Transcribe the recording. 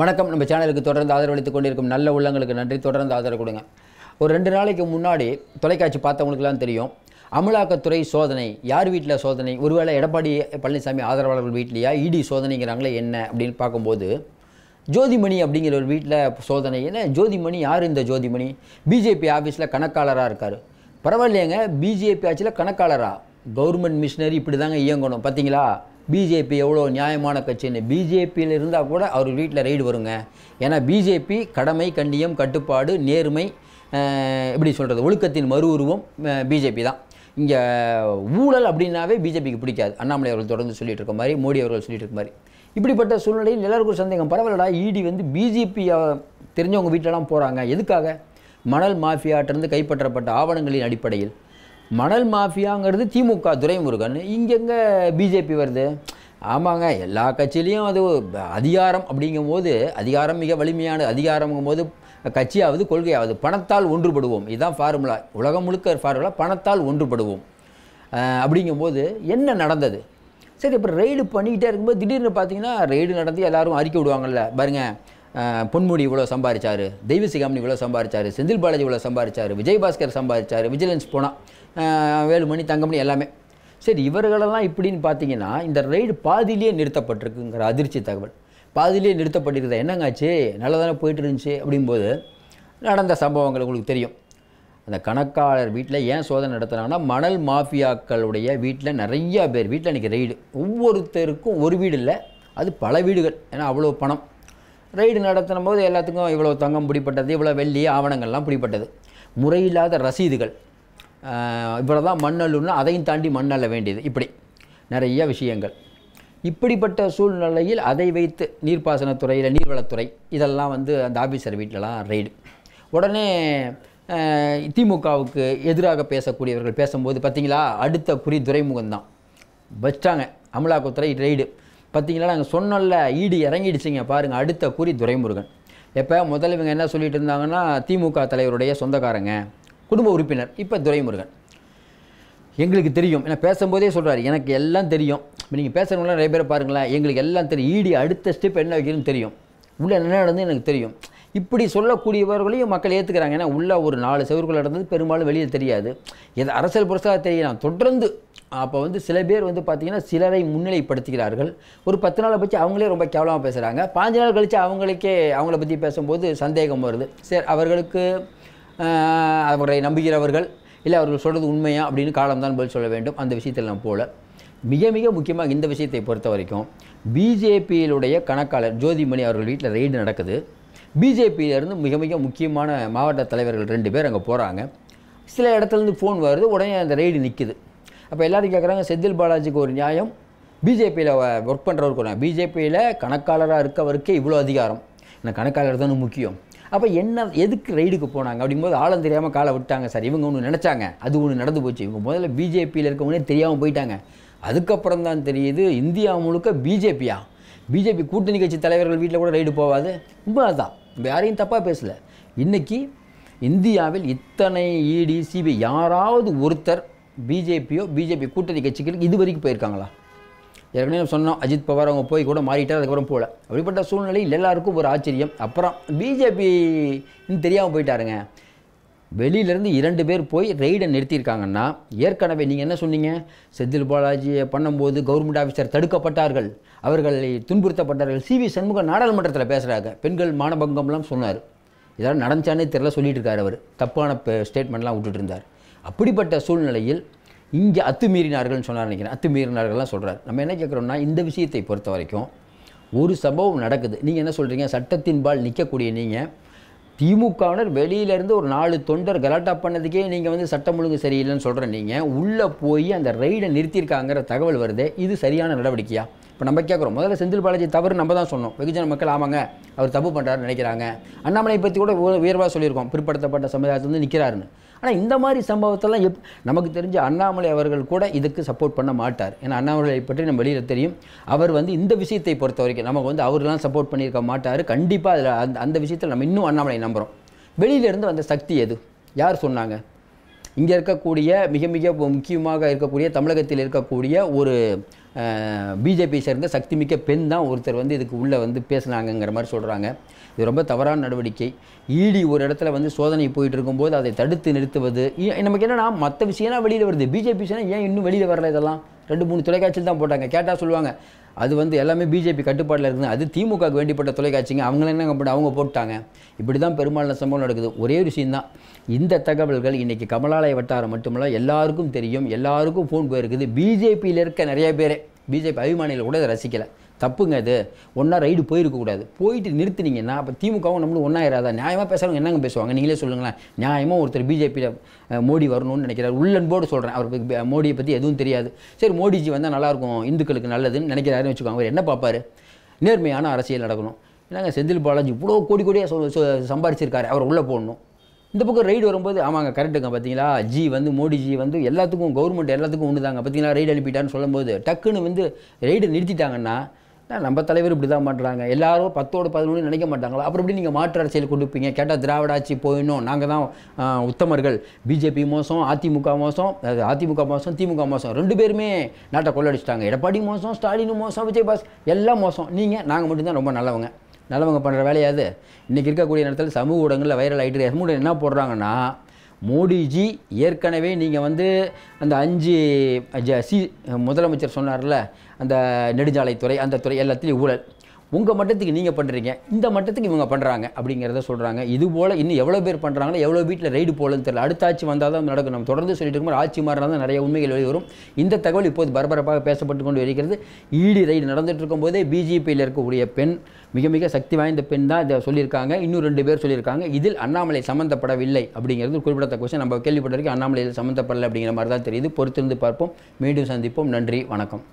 வணக்கம் நம்ம சேனலுக்கு தொடர்ந்து ஆதரவளித்து கொண்டிருக்கும் நல்ல உள்ளங்களுக்கு நன்றி தொடர்ந்து ஆதரவு கொடுங்க ஒரு ரெண்டு நாளைக்கு முன்னாடி தொலைக்காட்சி பார்த்தவங்களுக்குலாம் தெரியும் அமலாக்கத்துறை சோதனை யார் வீட்டில் சோதனை ஒருவேளை எடப்பாடி பழனிசாமி ஆதரவாளர்கள் வீட்லையா இடி சோதனைங்கிறாங்களே என்ன அப்படின்னு பார்க்கும்போது ஜோதிமணி அப்படிங்கிற ஒரு வீட்டில் சோதனை என்ன ஜோதிமணி யார் இந்த ஜோதிமணி பிஜேபி ஆஃபீஸில் கணக்காளராக இருக்கார் பரவாயில்லையங்க பிஜேபி ஆட்சியில் கணக்காளராக கவர்மெண்ட் மிஷினரி இப்படி தாங்க இயங்கணும் பார்த்தீங்களா பிஜேபி எவ்வளோ நியாயமான கட்சின்னு பிஜேபியில் இருந்தால் கூட அவர் வீட்டில் ரைடு வருங்க ஏன்னா பிஜேபி கடமை கண்டியம் கட்டுப்பாடு நேர்மை எப்படி சொல்கிறது ஒழுக்கத்தின் மறு உருவம் பிஜேபி தான் இங்கே ஊழல் அப்படின்னாவே பிஜேபிக்கு பிடிக்காது அண்ணாமலை அவர்கள் தொடர்ந்து சொல்லிட்டு இருக்க மாதிரி மோடி அவர்கள் சொல்லிட்டு இருக்க மாதிரி இப்படிப்பட்ட சூழ்நிலையில் எல்லாருக்கும் சந்தேகம் பரவாயில்லடா இடி e வந்து பிஜேபி தெரிஞ்சவங்க வீட்டிலலாம் போகிறாங்க எதுக்காக மணல் மாஃபியாட்டிருந்து கைப்பற்றப்பட்ட ஆவணங்களின் அடிப்படையில் மணல் மாஃபியாங்கிறது திமுக துரைமுருகன் இங்கெங்க பிஜேபி வருது ஆமாங்க எல்லா கட்சியிலையும் அது அதிகாரம் அப்படிங்கும் போது அதிகாரம் மிக வலிமையான அதிகாரம்ங்கும் போது கட்சியாவது கொள்கையாவது பணத்தால் ஒன்றுபடுவோம் இதுதான் ஃபார்முலா உலகம் முழுக்க ஃபார்முலா பணத்தால் ஒன்றுபடுவோம் அப்படிங்கும்போது என்ன நடந்தது சரி இப்போ ரெய்டு பண்ணிக்கிட்டே இருக்கும்போது திடீர்னு பார்த்தீங்கன்னா ரெய்டு நடந்து எல்லோரும் அறிக்கை விடுவாங்கல்ல பாருங்கள் பொன்முடி இவ்வளோ சம்பாதிச்சார் தெய்வ சிகாமணி இவ்வளோ சம்பாரிச்சார் செந்தில் பாலாஜி இவ்வளோ சம்பாரிச்சார் விஜயபாஸ்கர் சம்பாதிச்சார் விஜிலன்ஸ் போனால் வேலுமணி தங்கமணி எல்லாமே சரி இவர்களெல்லாம் இப்படின்னு பார்த்தீங்கன்னா இந்த ரைடு பாதியிலேயே நிறுத்தப்பட்டிருக்குங்கிற அதிர்ச்சி தகவல் பாதியிலேயே நிறுத்தப்பட்டிருக்கிறத என்னங்காச்சு தானே போயிட்டு இருந்துச்சு அப்படிங்கும்போது நடந்த சம்பவங்கள் உங்களுக்கு தெரியும் அந்த கணக்காளர் வீட்டில் ஏன் சோதனை நடத்துனாங்கன்னா மணல் மாஃபியாக்களுடைய வீட்டில் நிறையா பேர் வீட்டில் இன்றைக்கி ரெய்டு ஒவ்வொருத்தருக்கும் ஒரு வீடு இல்லை அது பல வீடுகள் ஏன்னா அவ்வளோ பணம் ரைடு நடத்தின போது எல்லாத்துக்கும் இவ்வளோ தங்கம் பிடிப்பட்டது இவ்வளோ வெள்ளி ஆவணங்கள்லாம் பிடிப்பட்டது முறையில்லாத ரசீதுகள் இவ்வளோ தான் மண்ணல்லுன்னா அதையும் தாண்டி மண்ணல்ல வேண்டியது இப்படி நிறைய விஷயங்கள் இப்படிப்பட்ட சூழ்நிலையில் அதை வைத்து நீர்ப்பாசனத்துறையில் நீர்வளத்துறை இதெல்லாம் வந்து அந்த ஆஃபீஸர் வீட்டிலலாம் ரெய்டு உடனே திமுகவுக்கு எதிராக பேசக்கூடியவர்கள் பேசும்போது பார்த்திங்களா அடுத்த குறி துறைமுகம் தான் வச்சாங்க அமலாக்கத்துறை ரெய்டு பார்த்தீங்களா நாங்கள் சொன்னோம்ல ஈடு இறங்கிடுச்சிங்க பாருங்கள் அடுத்த கூறி துரைமுருகன் எப்போ முதல்ல இவங்க என்ன சொல்லிட்டு இருந்தாங்கன்னா திமுக தலைவருடைய சொந்தக்காரங்க குடும்ப உறுப்பினர் இப்போ துரைமுருகன் எங்களுக்கு தெரியும் ஏன்னா பேசும்போதே சொல்கிறாரு எனக்கு எல்லாம் தெரியும் இப்போ நீங்கள் பேசுகிறவங்களாம் நிறைய பேர் பாருங்களேன் எங்களுக்கு எல்லாம் தெரியும் ஈடி அடுத்த ஸ்டெப் என்ன வைக்கணும்னு தெரியும் உள்ளே என்ன நடந்து எனக்கு தெரியும் இப்படி சொல்லக்கூடியவர்களையும் மக்கள் ஏற்றுக்கிறாங்க ஏன்னா உள்ள ஒரு நாலு செவருக்குள் நடந்தது பெரும்பாலும் வெளியில் தெரியாது எது அரசியல் புரசாக தெரியலாம் தொடர்ந்து அப்போ வந்து சில பேர் வந்து பார்த்திங்கன்னா சிலரை முன்னிலைப்படுத்துகிறார்கள் ஒரு பத்து நாளை பற்றி அவங்களே ரொம்ப கேவலமாக பேசுகிறாங்க பாஞ்சு நாள் கழித்து அவங்களுக்கே அவங்கள பற்றி பேசும்போது சந்தேகம் வருது சரி அவர்களுக்கு அவரை நம்புகிறவர்கள் இல்லை அவர்கள் சொல்கிறது உண்மையா அப்படின்னு காலம்தான் பதில் சொல்ல வேண்டும் அந்த விஷயத்தில் நான் போல மிக மிக முக்கியமாக இந்த விஷயத்தை பொறுத்த வரைக்கும் பிஜேபியிலுடைய கணக்காளர் ஜோதிமணி அவர்கள் வீட்டில் ரெய்டு நடக்குது பிஜேபியிலேருந்து மிக மிக முக்கியமான மாவட்ட தலைவர்கள் ரெண்டு பேர் அங்கே போகிறாங்க சில இடத்துலேருந்து ஃபோன் வருது உடனே அந்த ரெய்டு நிற்குது அப்போ எல்லோரும் கேட்குறாங்க செந்தில் பாலாஜிக்கு ஒரு நியாயம் பிஜேபியில் ஒர்க் பண்ணுறவருக்கு ஒரு பிஜேபியில் கணக்காளராக இருக்கவருக்கே இவ்வளோ அதிகாரம் நான் கணக்காளர் தானே முக்கியம் அப்போ என்ன எதுக்கு ரைடுக்கு போனாங்க அப்படிங்கும்போது ஆழம் தெரியாமல் காலை விட்டாங்க சார் இவங்க ஒன்று நினச்சாங்க அது ஒன்று நடந்து போச்சு இவங்க முதல்ல பிஜேபியில் இருக்கவங்களே தெரியாமல் போயிட்டாங்க அதுக்கப்புறம் தான் தெரியுது இந்தியா முழுக்க பிஜேபியா பிஜேபி கூட்டணி கட்சி தலைவர்கள் வீட்டில் கூட ரைடு போகாது ரொம்ப அதுதான் யாரையும் தப்பாக பேசலை இன்றைக்கி இந்தியாவில் இத்தனை இடி சிபிஐ யாராவது ஒருத்தர் பிஜேபியோ பிஜேபி கூட்டணி கட்சிகளுக்கு இது வரைக்கும் போயிருக்காங்களா ஏற்கனவே சொன்னோம் அஜித் பவார் அவங்க போய் கூட மாறிட்டார் அதுக்கப்புறம் போகல அப்படிப்பட்ட சூழ்நிலையில் எல்லாருக்கும் ஒரு ஆச்சரியம் அப்புறம் பிஜேபின்னு தெரியாமல் போயிட்டாருங்க வெளியிலேருந்து இரண்டு பேர் போய் ரெய்டை நிறுத்தியிருக்காங்கன்னா ஏற்கனவே நீங்கள் என்ன சொன்னீங்க செந்தில் பாலாஜியை பண்ணும்போது கவர்மெண்ட் ஆஃபீஸர் தடுக்கப்பட்டார்கள் அவர்களை துன்புறுத்தப்பட்டார்கள் சிவி சண்முகம் நாடாளுமன்றத்தில் பேசுகிறாங்க பெண்கள் மானபங்கம்லாம் சொன்னார் இதெல்லாம் நடந்தானே தெரில சொல்லிட்டு இருக்கார் அவர் தப்பான ஸ்டேட்மெண்ட்லாம் விட்டுட்டு இருந்தார் அப்படிப்பட்ட சூழ்நிலையில் இங்கே அத்துமீறினார்கள்னு சொன்னார் நினைக்கிறேன் அத்துமீறினார்கள்லாம் சொல்கிறார் நம்ம என்ன கேட்குறோம்னா இந்த விஷயத்தை பொறுத்த வரைக்கும் ஒரு சம்பவம் நடக்குது நீங்கள் என்ன சொல்கிறீங்க சட்டத்தின்பால் நிற்கக்கூடிய நீங்கள் திமுகவினர் வெளியிலேருந்து ஒரு நாலு தொண்டர் கலாட்டா பண்ணதுக்கே நீங்கள் வந்து சட்டம் ஒழுங்கு சரியில்லைன்னு சொல்கிற நீங்கள் உள்ளே போய் அந்த ரைடை நிறுத்தியிருக்காங்கிற தகவல் வருது இது சரியான நடவடிக்கையாக இப்போ நம்ம கேட்குறோம் முதல்ல செந்தில் பாலாஜி தவறு நம்ம தான் சொன்னோம் வெகுஜன மக்கள் ஆமாங்க அவர் தப்பு பண்ணுறாருன்னு நினைக்கிறாங்க அண்ணாமலை பற்றி கூட உயர்வாக சொல்லியிருக்கோம் பிற்படுத்தப்பட்ட சமுதாயத்தில் வந்து நிற்கிறாருன்னு ஆனால் இந்த மாதிரி சம்பவத்தெல்லாம் எப் நமக்கு தெரிஞ்ச அண்ணாமலை அவர்கள் கூட இதுக்கு சப்போர்ட் பண்ண மாட்டார் ஏன்னா அண்ணாமலை பற்றி நம்ம வெளியில் தெரியும் அவர் வந்து இந்த விஷயத்தை பொறுத்த வரைக்கும் நமக்கு வந்து அவர்லாம் சப்போர்ட் பண்ணியிருக்க மாட்டார் கண்டிப்பாக அதில் அந்த அந்த விஷயத்தில் நம்ம இன்னும் அண்ணாமலை நம்புகிறோம் வெளியிலேருந்து வந்த சக்தி எது யார் சொன்னாங்க இங்கே இருக்கக்கூடிய மிக மிக முக்கியமாக இருக்கக்கூடிய தமிழகத்தில் இருக்கக்கூடிய ஒரு பிஜேபி சேர்ந்த சக்திமிக்க பெண் தான் ஒருத்தர் வந்து இதுக்கு உள்ளே வந்து பேசினாங்கங்கிற மாதிரி சொல்கிறாங்க இது ரொம்ப தவறான நடவடிக்கை இடி ஒரு இடத்துல வந்து சோதனை போயிட்டு இருக்கும்போது அதை தடுத்து நிறுத்துவது நமக்கு என்னென்னா மற்ற விஷயம்லாம் வெளியில் வருது பிஜேபி சேனா ஏன் இன்னும் வெளியில் வரல இதெல்லாம் ரெண்டு மூணு தொலைக்காட்சியில் தான் போட்டாங்க கேட்டால் சொல்லுவாங்க அது வந்து எல்லாமே பிஜேபி கட்டுப்பாட்டில் இருக்குது அது திமுகவுக்கு வேண்டிப்பட்ட தொலைக்காட்சிங்க அவங்கள என்ன பண்ண அவங்க போட்டாங்க இப்படி தான் பெரும்பாலான சம்பவம் நடக்குது ஒரே விஷயம் தான் இந்த தகவல்கள் இன்றைக்கி கமலாலய வட்டாரம் மட்டுமல்ல எல்லாருக்கும் தெரியும் எல்லாருக்கும் ஃபோன் போயிருக்குது பிஜேபியில் இருக்க நிறைய பேர் பிஜேபி அபிமானிகள் கூட ரசிக்கலை தப்புங்க அது ஒன்றா ரைடு போயிருக்கக்கூடாது போயிட்டு நிறுத்தினீங்கன்னா அப்போ திமுகவும் நம்மளும் ஒன்றா ஒன்றாயிராதா நியாயமாக பேசுகிறவங்க என்னங்க பேசுவாங்க நீங்களே சொல்லுங்களேன் நியாயமாக ஒருத்தர் பிஜேபியில் மோடி வரணும்னு நினைக்கிறார் உள்ளன்போடு சொல்கிறேன் அவருக்கு மோடியை பற்றி எதுவும் தெரியாது சரி மோடிஜி வந்தால் நல்லாயிருக்கும் இந்துக்களுக்கு நல்லதுன்னு நினைக்கிறாருன்னு வச்சுக்கோங்க அவர் என்ன பார்ப்பார் நேர்மையான அரசியல் நடக்கணும் என்னங்க செந்தில் பாலாஜி இவ்வளோ கோடி கோடியாக சம்பாரிச்சிருக்காரு அவர் உள்ளே போடணும் இந்த பக்கம் ரைடு வரும்போது ஆமாங்க கரெக்டுங்க பார்த்தீங்களா ஜி வந்து மோடி ஜி வந்து எல்லாத்துக்கும் கவர்மெண்ட் எல்லாத்துக்கும் ஒன்று தாங்க பார்த்தீங்களா ரைடு அனுப்பிட்டான்னு சொல்லும்போது டக்குன்னு வந்து ரைடு நிறுத்திட்டாங்கன்னா நம்ம தலைவர் இப்படி தான் பண்ணுறாங்க எல்லாரும் பத்தோடு பதினொன்று நினைக்க மாட்டாங்களா அப்புறம் எப்படி நீங்கள் மாற்று அரசியல் கொடுப்பீங்க கேட்டால் திராவிட ஆட்சி போயிடணும் நாங்கள் தான் உத்தமர்கள் பிஜேபி மோசம் அதிமுக மோசம் அதிமுக மோசம் திமுக மோசம் ரெண்டு பேருமே நாட்டை கொள்ளடிச்சிட்டாங்க எடப்பாடி மோசம் ஸ்டாலின் மோசம் விஜயபாஸ் எல்லாம் மோசம் நீங்கள் நாங்கள் மட்டும்தான் ரொம்ப நல்லவங்க நல்லவங்க பண்ணுற வேலையாது இன்றைக்கி இருக்கக்கூடிய நேரத்தில் சமூக ஊடகங்களில் வைரல் ஆகிட்டு சமூக என்ன போடுறாங்கன்னா மோடிஜி ஏற்கனவே நீங்கள் வந்து அந்த அஞ்சு சி முதலமைச்சர் சொன்னார்ல அந்த நெடுஞ்சாலைத்துறை அந்த துறை எல்லாத்துலேயும் ஊழல் உங்கள் மட்டத்துக்கு நீங்கள் பண்ணுறீங்க இந்த மட்டத்துக்கு இவங்க பண்ணுறாங்க அப்படிங்கிறத சொல்கிறாங்க இது போல் இன்னும் எவ்வளோ பேர் பண்ணுறாங்களோ எவ்வளோ வீட்டில் ரைடு போகலன்னு தெரியல அடுத்த ஆட்சி வந்தால் தான் நடக்கும் நம்ம தொடர்ந்து சொல்லிட்டு இருக்கும்போது ஆட்சி மாறினா தான் நிறைய உண்மைகள் வெளிவரும் வரும் இந்த தகவல் இப்போது பரபரப்பாக பேசப்பட்டு கொண்டு வருகிறது ஈடி ரைடு நடந்துட்டு இருக்கும்போதே பிஜேபியில் இருக்கக்கூடிய பெண் மிக மிக சக்தி வாய்ந்த பெண் தான் இதை சொல்லியிருக்காங்க இன்னும் ரெண்டு பேர் சொல்லியிருக்காங்க இதில் அண்ணாமலை சம்மந்தப்படவில்லை அப்படிங்கிறது குறிப்பிடத்தக்க விஷயம் நம்ம கேள்விப்பட்டிருக்கோம் அண்ணாமலை சம்மந்தப்படலை அப்படிங்கிற மாதிரி தான் தெரியுது பொறுத்திருந்து பார்ப்போம் மீண்டும் சந்திப்போம் நன்றி வணக்கம்